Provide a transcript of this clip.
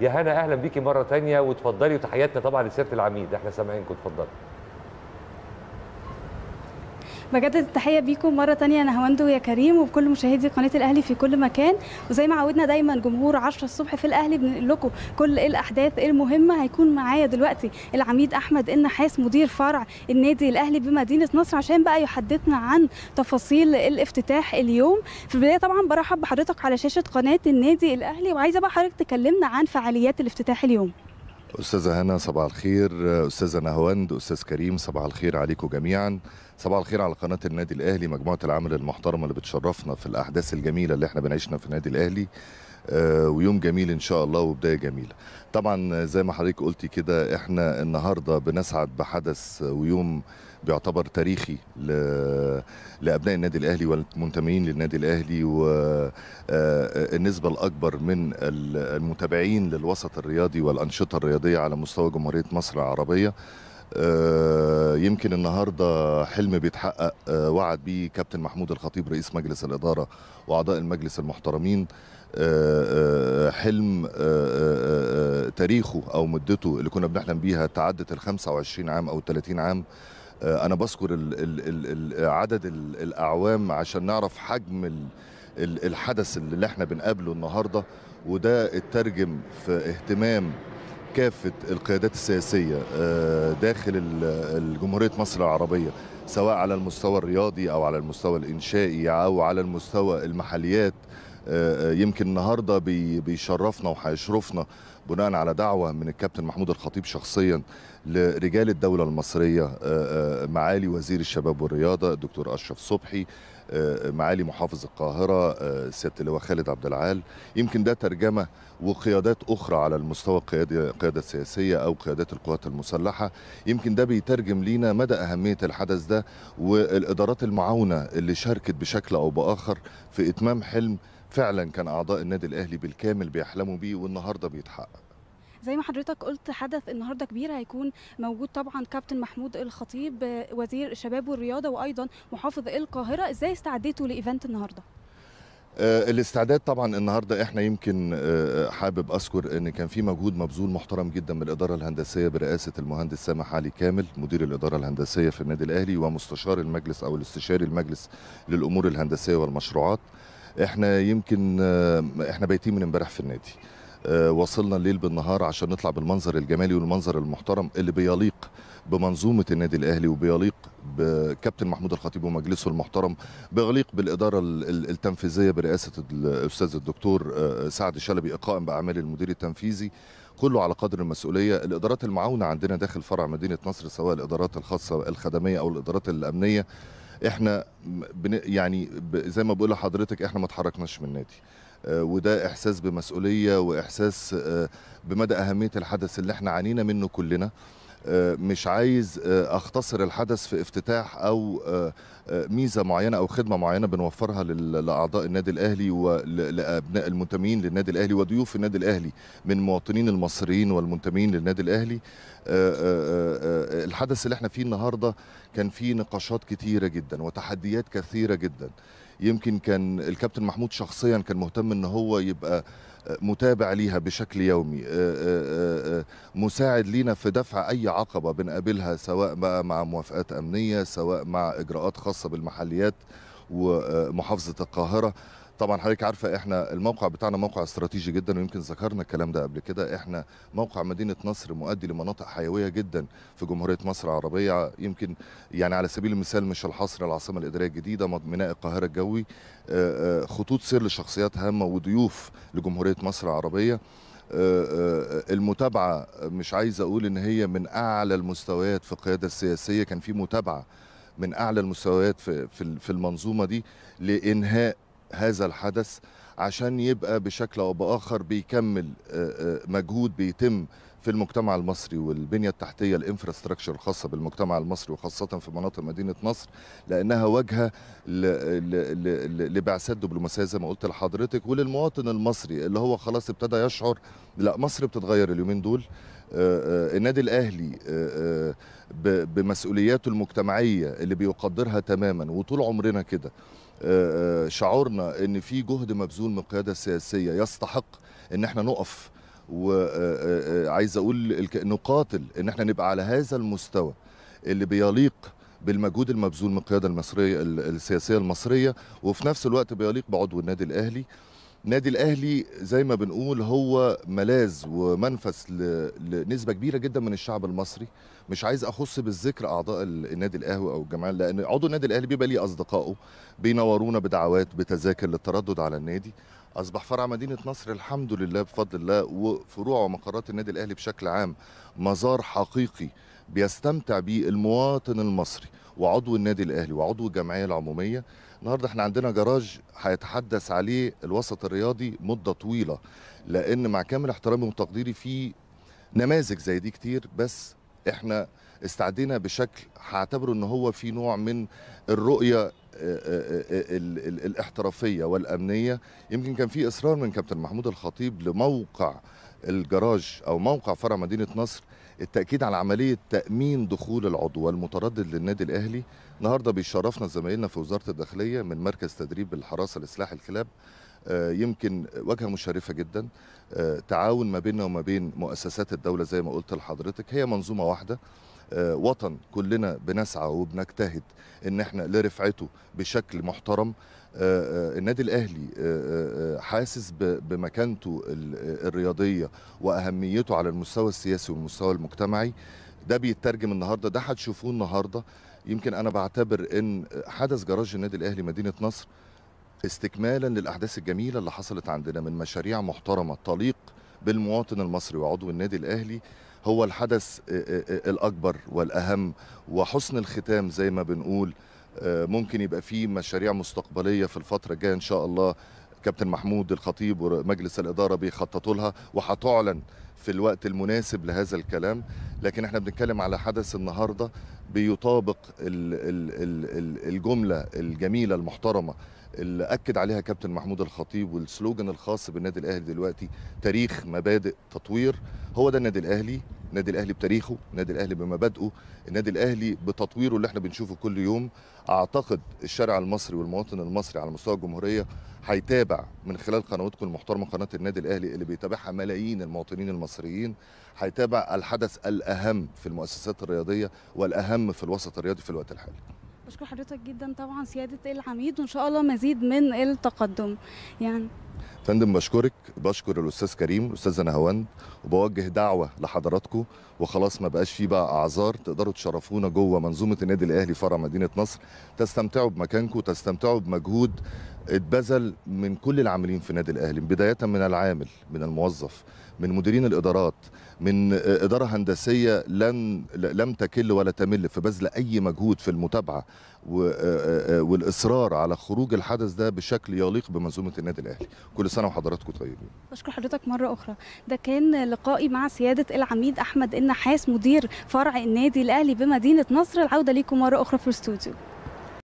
يا هنا اهلا بيكي مره ثانيه وتفضلي وتحياتنا طبعا لسياده العميد احنا سامعينكم اتفضلي بجدد التحيه بيكم مره ثانيه انا هوندو يا كريم وبكل مشاهدي قناه الاهلي في كل مكان وزي ما عودنا دايما جمهور 10 الصبح في الاهلي بنقول لكم كل الاحداث المهمه هيكون معايا دلوقتي العميد احمد النحاس مدير فرع النادي الاهلي بمدينه نصر عشان بقى يحدثنا عن تفاصيل الافتتاح اليوم في البدايه طبعا برحب بحضرتك على شاشه قناه النادي الاهلي وعايزه بقى حضرتك تكلمنا عن فعاليات الافتتاح اليوم أستاذة هنا صباح الخير أستاذة نهواند أستاذ كريم صباح الخير عليكم جميعا صباح الخير على قناة النادي الأهلي مجموعة العمل المحترمة اللي بتشرفنا في الأحداث الجميلة اللي احنا بنعيشنا في النادي الأهلي آه، ويوم جميل ان شاء الله وبدايه جميله طبعا زي ما حضرتك قلتي كده احنا النهارده بنسعد بحدث ويوم بيعتبر تاريخي ل... لابناء النادي الاهلي والمنتمين للنادي الاهلي والنسبه آه، الاكبر من المتابعين للوسط الرياضي والانشطه الرياضيه على مستوى جمهوريه مصر العربيه آه، يمكن النهارده حلم بيتحقق آه، وعد بيه كابتن محمود الخطيب رئيس مجلس الاداره واعضاء المجلس المحترمين آه، حلم تاريخه او مدته اللي كنا بنحلم بيها تعدت ال 25 عام او 30 عام انا بذكر عدد الاعوام عشان نعرف حجم الحدث اللي احنا بنقابله النهارده وده اترجم في اهتمام كافه القيادات السياسيه آه، داخل جمهوريه مصر العربيه سواء على المستوى الرياضي او على المستوى الانشائي او على المستوى المحليات يمكن النهارده بيشرفنا وهيشرفنا بناء على دعوه من الكابتن محمود الخطيب شخصيا لرجال الدوله المصريه آه، آه، معالي وزير الشباب والرياضه الدكتور اشرف صبحي آه، معالي محافظ القاهرة سيادة اللواء خالد عبد العال يمكن ده ترجمة وقيادات أخرى على المستوى القيادة قيادة سياسية أو قيادات القوات المسلحة يمكن ده بيترجم لينا مدى أهمية الحدث ده والإدارات المعاونة اللي شاركت بشكل أو بآخر في إتمام حلم فعلا كان اعضاء النادي الاهلي بالكامل بيحلموا بيه والنهارده بيتحقق زي ما حضرتك قلت حدث النهارده كبير هيكون موجود طبعا كابتن محمود الخطيب وزير الشباب والرياضه وايضا محافظ القاهره ازاي استعديتوا لايفنت النهارده آه، الاستعداد طبعا النهارده احنا يمكن آه، حابب اذكر ان كان في مجهود مبذول محترم جدا من الاداره الهندسيه برئاسه المهندس سامح علي كامل مدير الاداره الهندسيه في النادي الاهلي ومستشار المجلس او الاستشاري المجلس للامور الهندسيه والمشروعات احنا يمكن آه، احنا بايتين من امبارح في النادي آه، وصلنا الليل بالنهار عشان نطلع بالمنظر الجمالي والمنظر المحترم اللي بيليق بمنظومه النادي الاهلي وبيليق بكابتن محمود الخطيب ومجلسه المحترم بيليق بالاداره التنفيذيه برئاسه الاستاذ الدكتور آه، سعد شلبي قائم باعمال المدير التنفيذي كله على قدر المسؤوليه الادارات المعاونه عندنا داخل فرع مدينه نصر سواء الادارات الخاصه الخدميه او الادارات الامنيه احنا بن يعني زي ما بقول لحضرتك احنا ما اتحركناش من النادي آه، وده احساس بمسؤوليه واحساس آه، بمدى اهميه الحدث اللي احنا عانينا منه كلنا مش عايز آه، اختصر الحدث في افتتاح او آه، آه، ميزه معينه او خدمه معينه بنوفرها لاعضاء النادي الاهلي ولابناء المنتمين للنادي الاهلي وضيوف النادي الاهلي من مواطنين المصريين والمنتمين للنادي الاهلي الحدث اللي احنا فيه النهارده كان فيه نقاشات كتيره جدا وتحديات كثيره جدا يمكن كان الكابتن محمود شخصيا كان مهتم ان هو يبقى متابع ليها بشكل يومي آه، آه، آه، مساعد لينا في دفع اي عقبه بنقابلها سواء بقى مع موافقات امنيه سواء مع اجراءات خاصه بالمحليات ومحافظه القاهره طبعا حضرتك عارفه احنا الموقع بتاعنا موقع استراتيجي جدا ويمكن ذكرنا الكلام ده قبل كده احنا موقع مدينه نصر مؤدي لمناطق حيويه جدا في جمهوريه مصر العربيه يمكن يعني على سبيل المثال مش الحصر العاصمه الاداريه الجديده ميناء القاهره الجوي آه، آه، خطوط سير لشخصيات هامه وضيوف لجمهوريه مصر العربيه آه، المتابعه مش عايز اقول ان هي من اعلى المستويات في القياده السياسيه كان في متابعه من اعلى المستويات في في المنظومه دي لانهاء هذا الحدث عشان يبقى بشكل او باخر بيكمل آه، آه، مجهود بيتم في المجتمع المصري والبنيه التحتيه الانفراستراكشر الخاصه بالمجتمع المصري وخاصه في مناطق مدينه نصر لانها واجهه لبعثات دبلوماسيه زي ما قلت لحضرتك وللمواطن المصري اللي هو خلاص ابتدى يشعر لا مصر بتتغير اليومين دول آه، النادي الاهلي بمسؤولياته المجتمعيه اللي بيقدرها تماما وطول عمرنا كده آه، آه، شعورنا ان في جهد مبذول من القياده السياسيه يستحق ان احنا نقف وعايز آه، اقول نقاتل ان احنا نبقى على هذا المستوى اللي بيليق بالمجهود المبذول من القياده المصريه السياسيه المصريه وفي نفس الوقت بيليق بعضو النادي الاهلي النادي الاهلي زي ما بنقول هو ملاذ ومنفس لنسبه كبيره جدا من الشعب المصري مش عايز اخص بالذكر اعضاء النادي الاهلي او الجماعه لان عضو النادي الاهلي بيبقى ليه اصدقائه بينورونا بدعوات بتذاكر للتردد على النادي اصبح فرع مدينه نصر الحمد لله بفضل الله وفروع ومقرات النادي الاهلي بشكل عام مزار حقيقي بيستمتع بيه المواطن المصري وعضو النادي الاهلي وعضو الجمعيه العموميه النهارده احنا عندنا جراج هيتحدث عليه الوسط الرياضي مده طويله لان مع كامل احترامي وتقديري في نماذج زي دي كتير بس احنا استعدينا بشكل هعتبره ان هو في نوع من الرؤيه آه، آه، آه، الاحترافيه والامنيه يمكن كان في اصرار من كابتن محمود الخطيب لموقع الجراج أو موقع فرع مدينة نصر التأكيد على عملية تأمين دخول العضو المتردد للنادي الأهلي النهارده بيشرفنا زمايلنا في وزارة الداخلية من مركز تدريب الحراسة لسلاح الكلاب آه، يمكن واجهه مشرفه جدا آه، تعاون ما بيننا وما بين مؤسسات الدوله زي ما قلت لحضرتك هي منظومه واحده آه، وطن كلنا بنسعى وبنجتهد ان احنا لرفعته بشكل محترم آه، آه، النادي الاهلي آه، حاسس بمكانته الرياضيه واهميته على المستوى السياسي والمستوى المجتمعي ده بيترجم النهارده ده هتشوفوه النهارده يمكن انا بعتبر ان حدث جراج النادي الاهلي مدينه نصر استكمالا للاحداث الجميله اللي حصلت عندنا من مشاريع محترمه تليق بالمواطن المصري وعضو النادي الاهلي هو الحدث الاكبر والاهم وحسن الختام زي ما بنقول آه، ممكن يبقى في مشاريع مستقبليه في الفتره الجايه ان شاء الله كابتن محمود الخطيب ومجلس الاداره بيخططوا لها وهتعلن في الوقت المناسب لهذا الكلام لكن احنا بنتكلم على حدث النهارده بيطابق الجمله الجميله المحترمه اللي اكد عليها كابتن محمود الخطيب والسلوجن الخاص بالنادي الاهلي دلوقتي تاريخ مبادئ تطوير هو ده النادي الاهلي النادي الاهلي بتاريخه النادي الاهلي بمبادئه النادي الاهلي بتطويره اللي احنا بنشوفه كل يوم اعتقد الشارع المصري والمواطن المصري على مستوى الجمهوريه هيتابع من خلال قنواتكم المحترمه قناه النادي الاهلي اللي بيتابعها ملايين المواطنين المصريين المصريين هيتابع الحدث الأهم في المؤسسات الرياضية والأهم في الوسط الرياضي في الوقت الحالي بشكر حضرتك جدا طبعا سيادة العميد وإن شاء الله مزيد من التقدم يعني فندم بشكرك بشكر الاستاذ كريم الاستاذه نهاوند وبوجه دعوه لحضراتكم وخلاص ما بقاش فيه بقى اعذار تقدروا تشرفونا جوه منظومه النادي الاهلي فرع مدينه نصر تستمتعوا بمكانكم تستمتعوا بمجهود اتبذل من كل العاملين في النادي الاهلي بدايه من العامل من الموظف من مديرين الادارات من آه، اداره هندسيه لن لم تكل ولا تمل في بذل اي مجهود في المتابعه آه، آه، والاصرار على خروج الحدث ده بشكل يليق بمنظومه النادي الاهلي كل سنه وحضراتكم طيبين بشكر حضرتك مره اخرى ده كان لقائي مع سياده العميد احمد النحاس مدير فرع النادي الاهلي بمدينه نصر العوده ليكم مره اخرى في الاستوديو